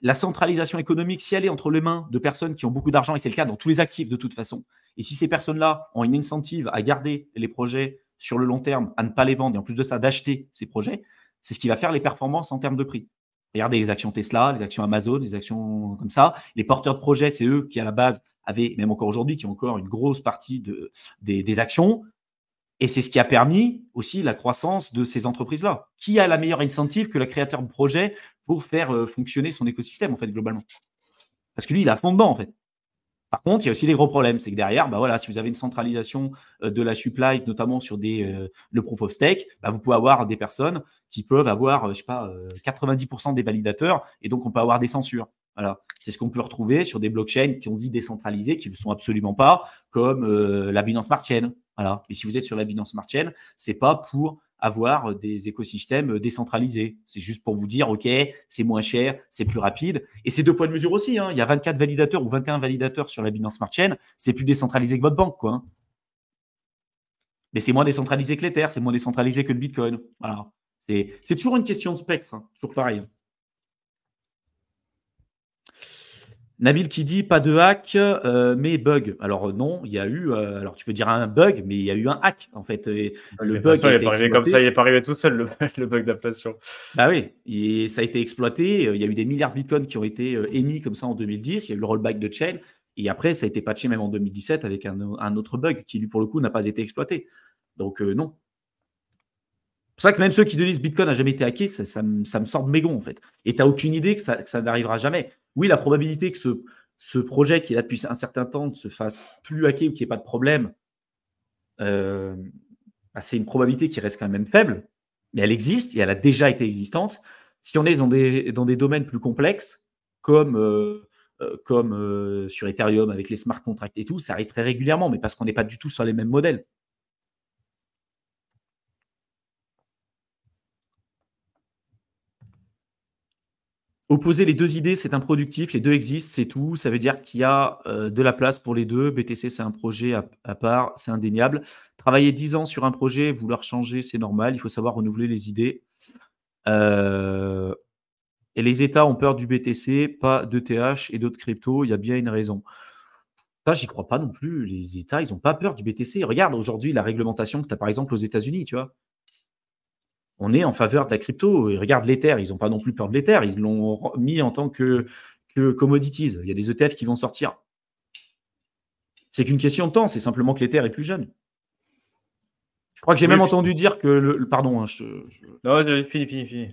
la centralisation économique, si elle est entre les mains de personnes qui ont beaucoup d'argent, et c'est le cas dans tous les actifs de toute façon, et si ces personnes-là ont une incentive à garder les projets sur le long terme, à ne pas les vendre, et en plus de ça, d'acheter ces projets, c'est ce qui va faire les performances en termes de prix. Regardez les actions Tesla, les actions Amazon, les actions comme ça. Les porteurs de projets, c'est eux qui, à la base, avaient, même encore aujourd'hui, qui ont encore une grosse partie des, des actions. Et c'est ce qui a permis aussi la croissance de ces entreprises-là. Qui a la meilleure incentive que le créateur de projet pour faire euh, fonctionner son écosystème, en fait, globalement. Parce que lui, il a fond en fait. Par contre, il y a aussi les gros problèmes. C'est que derrière, bah voilà, si vous avez une centralisation euh, de la supply, notamment sur des, euh, le proof of stake, bah vous pouvez avoir des personnes qui peuvent avoir, je sais pas, 90% des validateurs et donc on peut avoir des censures. Voilà. C'est ce qu'on peut retrouver sur des blockchains qui ont dit décentralisées, qui ne le sont absolument pas, comme la Binance Smart Chain. Voilà. Et si vous êtes sur la Binance Smart Chain, n'est pas pour avoir des écosystèmes décentralisés. C'est juste pour vous dire, OK, c'est moins cher, c'est plus rapide. Et c'est deux points de mesure aussi. Hein. Il y a 24 validateurs ou 21 validateurs sur la Binance Smart Chain. C'est plus décentralisé que votre banque. Quoi, hein. Mais c'est moins décentralisé que l'Ether, c'est moins décentralisé que le Bitcoin. Voilà. C'est toujours une question de spectre, hein. toujours pareil. Nabil qui dit pas de hack, euh, mais bug. Alors euh, non, il y a eu. Euh, alors tu peux dire un bug, mais il y a eu un hack en fait. le bug façon, il n'est pas arrivé comme ça, il est pas arrivé tout seul le, bug d'inflation. Bah oui, et ça a été exploité. Il y a eu des milliards de bitcoins qui ont été émis comme ça en 2010. Il y a eu le rollback de Chain, et après ça a été patché même en 2017 avec un, autre bug qui lui pour le coup n'a pas été exploité. Donc non. C'est pour ça que même ceux qui disent Bitcoin n'a jamais été hacké, ça, me, ça sort de mégon en fait. Et tu n'as aucune idée que ça n'arrivera jamais oui, la probabilité que ce, projet qui est là depuis un certain temps ne se fasse plus hacker ou qu'il n'y ait pas de problème, euh, bah, c'est une probabilité qui reste quand même faible, mais elle existe et elle a déjà été existante. Si on est dans des, domaines plus complexes, comme, euh, euh, sur Ethereum avec les smart contracts et tout, ça arrive très régulièrement, mais parce qu'on n'est pas du tout sur les mêmes modèles. Opposer les deux idées, c'est improductif, les deux existent, c'est tout. Ça veut dire qu'il y a euh, de la place pour les deux. BTC, c'est un projet à, part, c'est indéniable. Travailler 10 ans sur un projet, vouloir changer, c'est normal. Il faut savoir renouveler les idées. Euh, et les États ont peur du BTC, pas de TH et d'autres cryptos. Il y a bien une raison. Ça, j'y crois pas non plus. Les États, ils n'ont pas peur du BTC. Regarde aujourd'hui la réglementation que tu as par exemple aux États-Unis, tu vois on est en faveur de la crypto. Et regarde l'Ether, ils n'ont pas non plus peur de l'Ether, ils l'ont mis en tant que, commodities. Il y a des ETF qui vont sortir. C'est qu'une question de temps, c'est simplement que l'Ether est plus jeune. Je crois que j'ai même entendu dire que le. pardon, hein, Non, fini, fini, fini.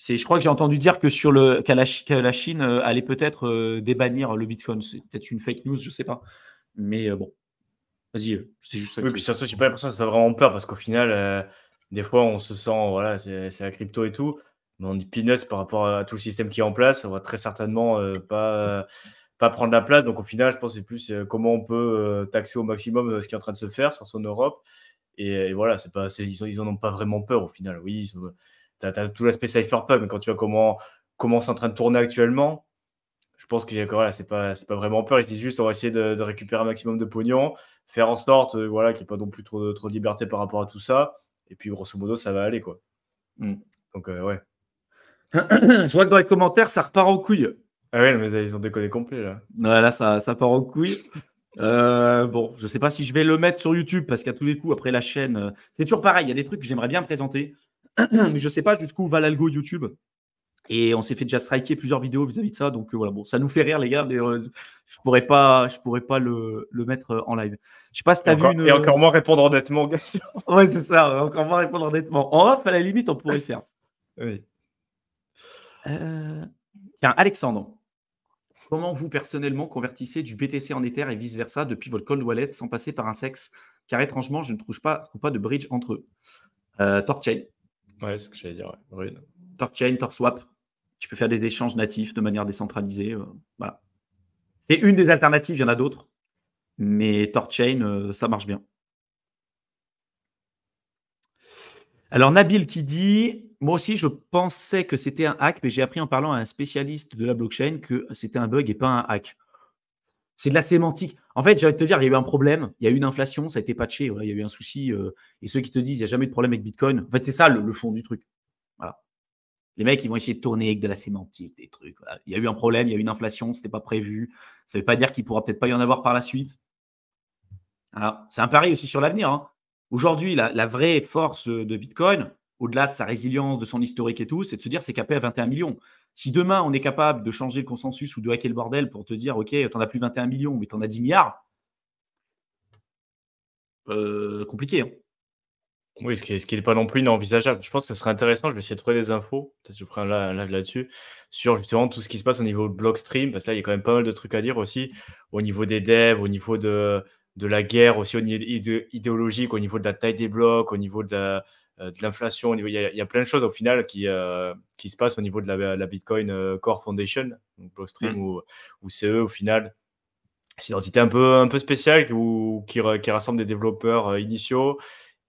C'est, je crois que j'ai entendu dire que sur le la, Chine euh, allait peut-être euh, débannir le Bitcoin. C'est peut-être une fake news, je sais pas. Mais euh, bon, vas-y, c'est juste ça. Oui, puis surtout, pas l'impression que ça fait vraiment peur parce qu'au final, des fois, on se sent, voilà, c'est la crypto et tout, mais on est peanuts par rapport à tout le système qui est en place. On va très certainement euh, pas, pas prendre la place. Donc, au final, je pense que c'est plus euh, comment on peut euh, taxer au maximum ce qui est en train de se faire, sur son Europe. Et, voilà, c'est pas, ils, ils en ont pas vraiment peur au final. Oui, tu as, tout l'aspect cyberpunk, mais quand tu vois comment, comment c'est en train de tourner actuellement, je pense que voilà, c'est pas, pas vraiment peur. Ils se disent juste, on va essayer de, récupérer un maximum de pognon, faire en sorte voilà, qu'il n'y ait pas non plus trop, trop de liberté par rapport à tout ça et puis, grosso modo, ça va aller, quoi. Mm. Donc, euh, ouais. *clears throat* Je vois que dans les commentaires, ça repart aux couilles. Ah ouais, mais ils ont déconné complet, là. là, ça, ça part aux couilles. Euh, bon, je sais pas si je vais le mettre sur YouTube parce qu'à tous les coups, après la chaîne, euh, c'est toujours pareil. Il y a des trucs que j'aimerais bien présenter, *clears throat* mais je sais pas jusqu'où va l'algo YouTube. Et on s'est fait déjà striker plusieurs vidéos vis-à-vis de ça. Donc euh, voilà, bon, ça nous fait rire, les gars, mais euh, je pourrais pas, je pourrais pas le, mettre euh, en live. Je sais pas si tu as vu une. Et encore moins répondre honnêtement, *laughs* Oui, c'est ça, encore moins répondre honnêtement. En off, à la limite, on pourrait le faire. *laughs* Oui. Tiens, Alexandre. Comment vous, personnellement, convertissez du BTC en Ether et vice-versa depuis votre cold wallet sans passer par un sexe Car étrangement, je ne trouve pas, pas de bridge entre eux. Torchain. Ouais, c'est ce que j'allais dire. Torchain, Torswap. Tu peux faire des échanges natifs de manière décentralisée. Euh, voilà. C'est une des alternatives, il y en a d'autres. Mais Torchain, euh, ça marche bien. Alors Nabil qui dit, moi aussi je pensais que c'était un hack, mais j'ai appris en parlant à un spécialiste de la blockchain que c'était un bug et pas un hack. C'est de la sémantique. En fait, j'ai envie de te dire, il y a eu un problème, il y a eu une inflation, ça a été patché, il y a eu un souci. Euh, et ceux qui te disent, il n'y a jamais de problème avec Bitcoin, en fait c'est ça le, fond du truc. Les mecs, ils vont essayer de tourner avec de la sémantique, des trucs. Il y a eu un problème, il y a eu une inflation, ce n'était pas prévu. Ça ne veut pas dire qu'il ne pourra peut-être pas y en avoir par la suite. Alors, c'est un pari aussi sur l'avenir. Hein. Aujourd'hui, la, vraie force de Bitcoin, au-delà de sa résilience, de son historique et tout, c'est de se dire c'est capé à 21 millions. Si demain, on est capable de changer le consensus ou de hacker le bordel pour te dire, OK, tu n'en as plus 21 millions, mais tu en as 10 milliards, euh, compliqué. Hein. Oui, ce qui n'est pas non plus envisageable Je pense que ce serait intéressant, je vais essayer de trouver des infos, peut-être que je ferai un live là-dessus, sur justement tout ce qui se passe au niveau de Blockstream, parce que là, il y a quand même pas mal de trucs à dire aussi, au niveau des devs, au niveau de, de la guerre, aussi au niveau idéologique, au niveau de la taille des blocs, au niveau de euh, de l'inflation. Il, y a plein de choses au final qui, euh, qui se passent au niveau de la, Bitcoin euh, Core Foundation, donc Blockstream mmh. ou, ou, CE au final. C'est une entité un peu, un peu spéciale qui, qui, qui rassemble des développeurs initiaux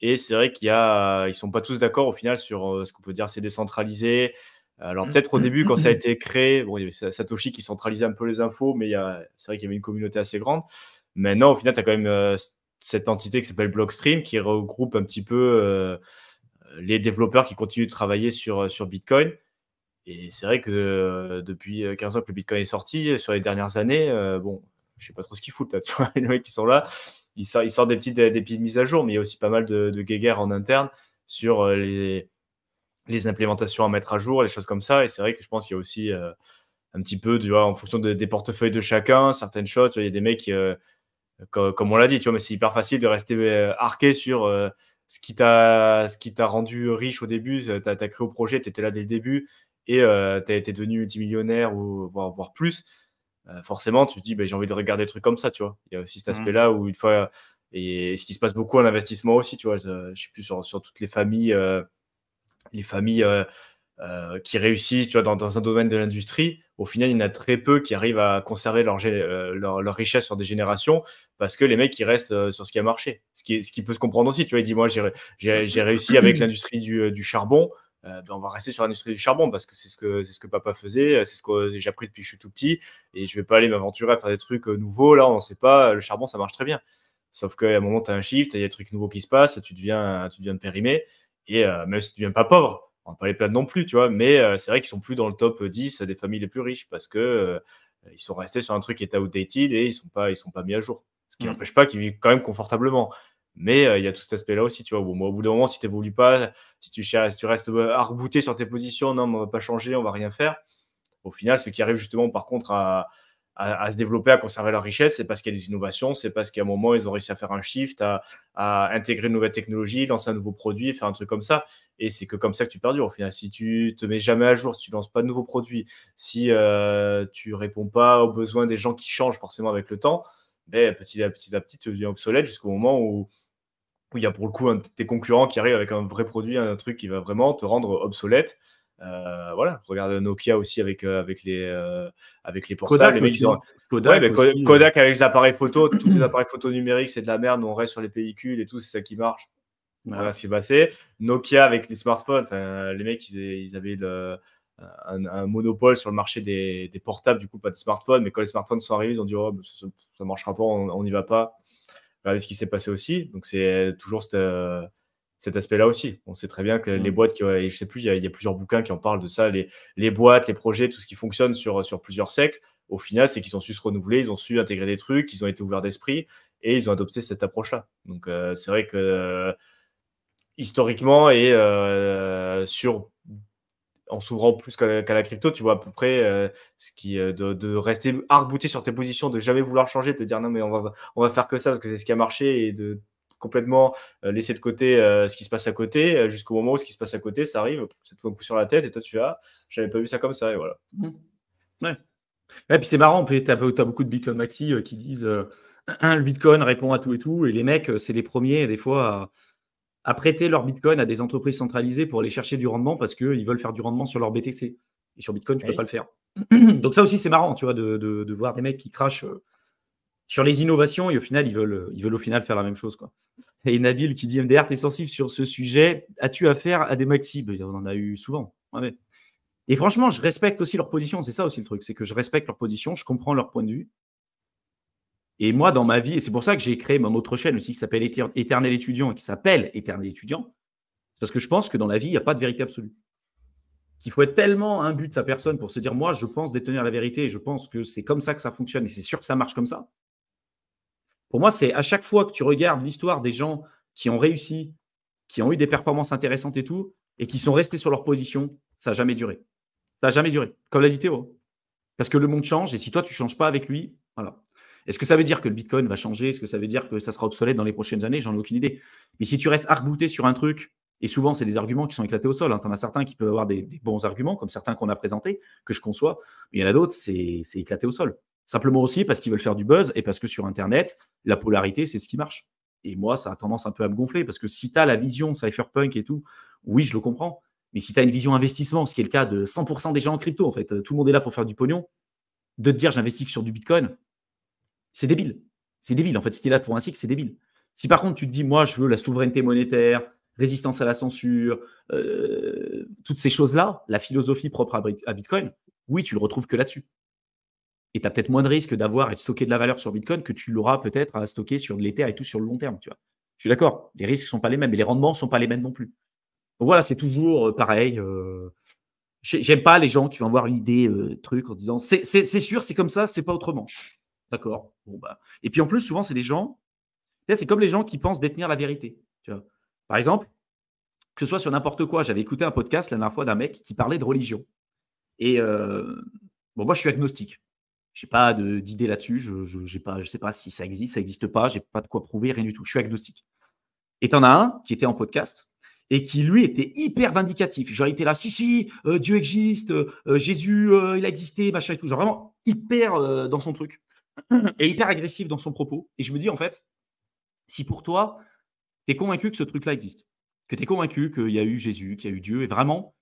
et c'est vrai qu'il y ils sont pas tous d'accord au final sur euh, ce qu'on peut dire, c'est décentralisé. Alors mmh. peut-être au début, quand ça a *clears throat* été créé, bon, il Satoshi qui centralisait un peu les infos, mais c'est vrai qu'il y avait une communauté assez grande. Maintenant, au final, tu as quand même euh, cette entité qui s'appelle Blockstream, qui regroupe un petit peu euh, les développeurs qui continuent de travailler sur, sur Bitcoin. Et c'est vrai que depuis 15 ans que le Bitcoin est sorti, sur les dernières années, bon, je sais pas trop ce qu'ils foutent tu *laughs* vois, les mecs qui sont là, ils sortent, des petites mises à jour, mais il y a aussi pas mal de, de guéguerres en interne sur euh, les, implémentations à mettre à jour, les choses comme ça. Et c'est vrai que je pense qu'il y a aussi euh, un petit peu, tu vois, en fonction des portefeuilles de chacun, certaines choses, il y a des mecs, qui, euh, comme, on l'a dit, tu vois, mais c'est hyper facile de rester arqué sur ce qui t'a rendu riche au début, tu as, créé au projet, tu étais là dès le début et tu as été devenu multimillionnaire ou voire plus. Euh, forcément, tu te dis, bah, j'ai envie de regarder des trucs comme ça, tu vois. Il y a aussi cet mm. aspect-là où une fois, et, ce qui se passe beaucoup en investissement aussi, tu vois, je, suis plus sur, toutes les familles, euh, les familles euh, qui réussissent, tu vois, dans, un domaine de l'industrie. Au final, il y en a très peu qui arrivent à conserver leur, richesse sur des générations parce que les mecs, ils restent sur ce qui a marché. Ce qui, peut se comprendre aussi, tu vois, il dit, moi, j'ai réussi avec *clears throat* l'industrie du, du charbon. Euh, ben, on va rester sur l'industrie du charbon parce que c'est ce que c'est ce que papa faisait, euh, c'est ce que j'ai appris depuis que je suis tout petit et je vais pas aller m'aventurer à faire des trucs euh, nouveaux là, on ne sait pas, le charbon ça marche très bien. Sauf qu'à un moment tu as un shift, il y a des trucs nouveaux qui se passent, tu deviens tu deviens périmé et même si tu deviens pas pauvre, on va pas les plaindre non plus, tu vois, mais c'est vrai qu'ils sont plus dans le top 10 des familles les plus riches parce que ils sont restés sur un truc qui est outdated et ils sont pas ils sont pas mis à jour. Ce qui n'empêche mmh. pas qu'ils vivent quand même confortablement. Mais euh, il y a tout cet aspect-là aussi, tu vois. au bout d'un moment, si tu n'évolues pas, si tu, si tu restes euh, arbouté sur tes positions, non, on ne va pas changer, on va rien faire. Au final, ceux qui arrivent justement, par contre, à, se développer, à conserver leur richesse, c'est parce qu'il y a des innovations, c'est parce qu'à un moment, ils ont réussi à faire un shift, à, intégrer une nouvelle technologie, lancer un nouveau produit, faire un truc comme ça. Et c'est que comme ça que tu perds. Au final, si tu te mets jamais à jour, si tu lances pas de nouveaux produits, si tu euh, tu réponds pas aux besoins des gens qui changent forcément avec le temps, ben, petit à petit à petit, tu deviens obsolète jusqu'au moment où où il y a pour le coup un tes concurrents qui arrive avec un vrai produit, un truc qui va vraiment te rendre obsolète. Euh, voilà, regarde Nokia aussi avec, euh, avec, les, euh, avec les portables. Kodak, Kodak, avec les appareils photo, tous les appareils photo numériques, c'est de la merde, on reste sur les pellicules et tout, c'est ça qui marche. Voilà, ce qui est passé. Nokia avec les smartphones, les mecs, ils, avaient un, monopole sur le marché des, portables, du coup, pas de smartphones, mais quand les smartphones sont arrivés, ils ont dit oh, ça, ça, marchera pas, on n'y va pas ce qui s'est passé aussi. Donc, c'est euh, toujours euh, cet aspect-là aussi. On sait très bien que les mm. boîtes, qui, et je sais plus, il y, a plusieurs bouquins qui en parlent de ça, les, les, boîtes, les projets, tout ce qui fonctionne sur, euh, sur plusieurs siècles, au final, c'est qu'ils ont su se renouveler, ils ont su intégrer des trucs, ils ont été ouverts d'esprit et ils ont adopté cette approche-là. Donc, c'est vrai que historiquement et sur sur en s'ouvrant plus qu'à la crypto, tu vois à peu près euh, ce qui euh, de, rester arbouté sur tes positions, de jamais vouloir changer, de dire non mais on va on va faire que ça parce que c'est ce qui a marché et de complètement euh, laisser de côté ce qui se passe à côté jusqu'au moment où ce qui se passe à côté, ça arrive, ça te un coup sur la tête et toi tu as ah, j'avais pas vu ça comme ça et voilà. Mmh. Ouais. Et puis c'est marrant, tu as, beaucoup de Bitcoin Maxi qui disent un le *clears throat* Bitcoin répond à tout et tout et les mecs c'est les premiers des fois à à prêter leur Bitcoin à des entreprises centralisées pour aller chercher du rendement parce qu'ils veulent faire du rendement sur leur BTC. Et sur Bitcoin, tu ne peux pas le faire. *clears throat* Donc ça aussi, c'est marrant, tu vois, de, voir des mecs qui crachent euh, sur les innovations et au final, ils veulent, euh, ils veulent au final faire la même chose. Quoi. Et Nabil qui dit MDR, es sensible sur ce sujet. As-tu affaire à des maxi ben, On en a eu souvent. Et franchement, je respecte aussi leur position. C'est ça aussi le truc, c'est que je respecte leur position, je comprends leur point de vue. Et moi, dans ma vie, et c'est pour ça que j'ai créé mon autre chaîne aussi qui s'appelle Éternel étudiant et qui s'appelle Éternel étudiant, c'est parce que je pense que dans la vie, il n'y a pas de vérité absolue. Qu'il faut être tellement un but de sa personne pour se dire, moi, je pense détenir la vérité et je pense que c'est comme ça que ça fonctionne et c'est sûr que ça marche comme ça. Pour moi, c'est à chaque fois que tu regardes l'histoire des gens qui ont réussi, qui ont eu des performances intéressantes et tout, et qui sont restés sur leur position, ça n'a jamais duré. Ça n'a jamais duré. Comme l'a dit Théo. Parce que le monde change et si toi, tu ne changes pas avec lui, voilà, est-ce que ça veut dire que le Bitcoin va changer Est-ce que ça veut dire que ça sera obsolète dans les prochaines années J'en ai aucune idée. Mais si tu restes arbouté sur un truc, et souvent c'est des arguments qui sont éclatés au sol, hein. tu en as certains qui peuvent avoir des, bons arguments, comme certains qu'on a présentés, que je conçois, mais il y en a d'autres, c'est éclaté au sol. Simplement aussi parce qu'ils veulent faire du buzz et parce que sur Internet, la polarité, c'est ce qui marche. Et moi, ça a tendance un peu à me gonfler, parce que si tu as la vision cypherpunk et tout, oui, je le comprends. Mais si tu as une vision investissement, ce qui est le cas de 100% des gens en crypto, en fait, euh, tout le monde est là pour faire du pognon, de te dire j'investis sur du Bitcoin, c'est débile. C'est débile. En fait, si tu es là pour un cycle, c'est débile. Si par contre, tu te dis, moi, je veux la souveraineté monétaire, résistance à la censure, euh, toutes ces choses-là, la philosophie propre à Bitcoin, oui, tu le retrouves que là-dessus. Et tu as peut-être moins de risques d'avoir de stocker de la valeur sur Bitcoin que tu l'auras peut-être à stocker sur de l'Ether et tout sur le long terme. Tu vois. Je suis d'accord, les risques ne sont pas les mêmes, mais les rendements ne sont pas les mêmes non plus. Donc voilà, c'est toujours euh, pareil. Euh, j'aime pas les gens qui vont avoir une idée, truc, en disant c'est sûr, c'est comme ça, c'est pas autrement. D'accord. Bon, bah. Et puis en plus, souvent, c'est des gens, c'est comme les gens qui pensent détenir la vérité. Par exemple, que ce soit sur n'importe quoi, j'avais écouté un podcast la dernière fois d'un mec qui parlait de religion. Et euh, bon, moi, je suis agnostique. Je n'ai pas d'idée là-dessus. Je ne je, sais pas si ça existe, ça n'existe pas. Je n'ai pas de quoi prouver, rien du tout. Je suis agnostique. Et tu en as un qui était en podcast et qui, lui, était hyper vindicatif. Genre, il était là, si, si, euh, Dieu existe, euh, Jésus, il a existé, machin et tout. Genre, vraiment hyper dans son truc. Est hyper agressif dans son propos. Et je me dis, en fait, si pour toi, tu es convaincu que ce truc-là existe, que tu es convaincu qu'il y a eu Jésus, qu'il y a eu Dieu, et vraiment,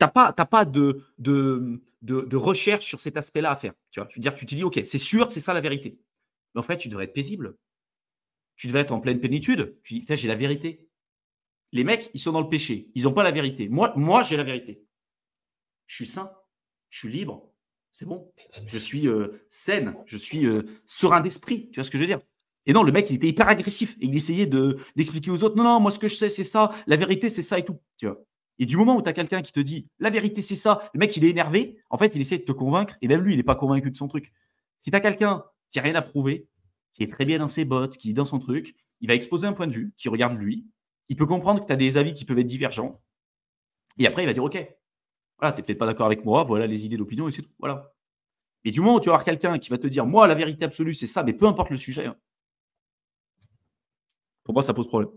tu n'as pas, pas de, de, de, recherche sur cet aspect-là à faire. Tu vois je dire, tu te dis, OK, c'est sûr, c'est ça la vérité. Mais en fait, tu devrais être paisible. Tu devrais être en pleine plénitude. Tu dis, j'ai la vérité. Les mecs, ils sont dans le péché. Ils n'ont pas la vérité. Moi, moi j'ai la vérité. Je suis saint. Je suis libre c'est bon. Je suis euh, saine, je suis euh, serein d'esprit. Tu vois ce que je veux dire Et non, le mec, il était hyper agressif. Et il essayait d'expliquer aux autres non, non, moi, ce que je sais, c'est ça. La vérité, c'est ça et tout. et du moment où tu as quelqu'un qui te dit la vérité, c'est ça, le mec, il est énervé. En fait, il essaie de te convaincre. Et même lui, il n'est pas convaincu de son truc. Si tu as quelqu'un qui n'a rien à prouver, qui est très bien dans ses bottes, qui est dans son truc, il va exposer un point de vue qui regarde lui. Il peut comprendre que tu as des avis qui peuvent être divergents. Et après, il va dire OK, voilà, tu n'es peut-être pas d'accord avec moi, voilà les idées d'opinion et c'est tout. Voilà. Et du moment où tu vas avoir quelqu'un qui va te dire, moi, la vérité absolue, c'est ça, mais peu importe le sujet, hein. pour moi, ça pose problème.